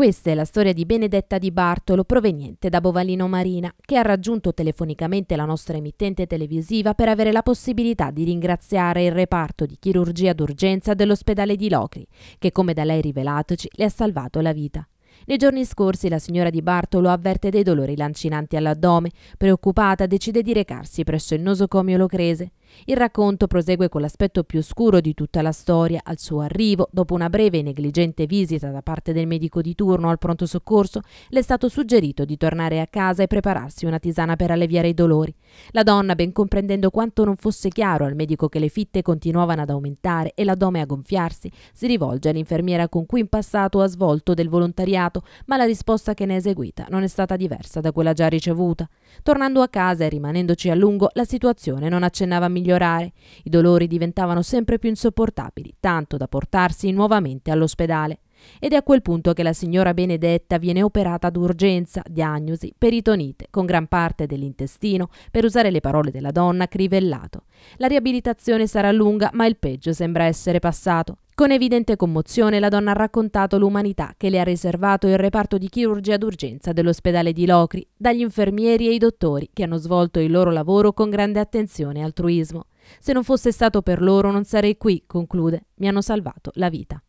Questa è la storia di Benedetta Di Bartolo, proveniente da Bovalino Marina, che ha raggiunto telefonicamente la nostra emittente televisiva per avere la possibilità di ringraziare il reparto di chirurgia d'urgenza dell'ospedale di Locri, che come da lei rivelatoci le ha salvato la vita. Nei giorni scorsi la signora Di Bartolo avverte dei dolori lancinanti all'addome. Preoccupata decide di recarsi presso il nosocomio locrese. Il racconto prosegue con l'aspetto più oscuro di tutta la storia. Al suo arrivo, dopo una breve e negligente visita da parte del medico di turno al pronto soccorso, le è stato suggerito di tornare a casa e prepararsi una tisana per alleviare i dolori. La donna, ben comprendendo quanto non fosse chiaro al medico che le fitte continuavano ad aumentare e l'addome a gonfiarsi, si rivolge all'infermiera con cui in passato ha svolto del volontariato, ma la risposta che ne è eseguita non è stata diversa da quella già ricevuta. Tornando a casa e rimanendoci a lungo, la situazione non accennava a migliorare migliorare. I dolori diventavano sempre più insopportabili, tanto da portarsi nuovamente all'ospedale. Ed è a quel punto che la signora Benedetta viene operata d'urgenza, diagnosi, peritonite, con gran parte dell'intestino, per usare le parole della donna, crivellato. La riabilitazione sarà lunga, ma il peggio sembra essere passato. Con evidente commozione la donna ha raccontato l'umanità che le ha riservato il reparto di chirurgia d'urgenza dell'ospedale di Locri, dagli infermieri e i dottori che hanno svolto il loro lavoro con grande attenzione e altruismo. Se non fosse stato per loro non sarei qui, conclude, mi hanno salvato la vita.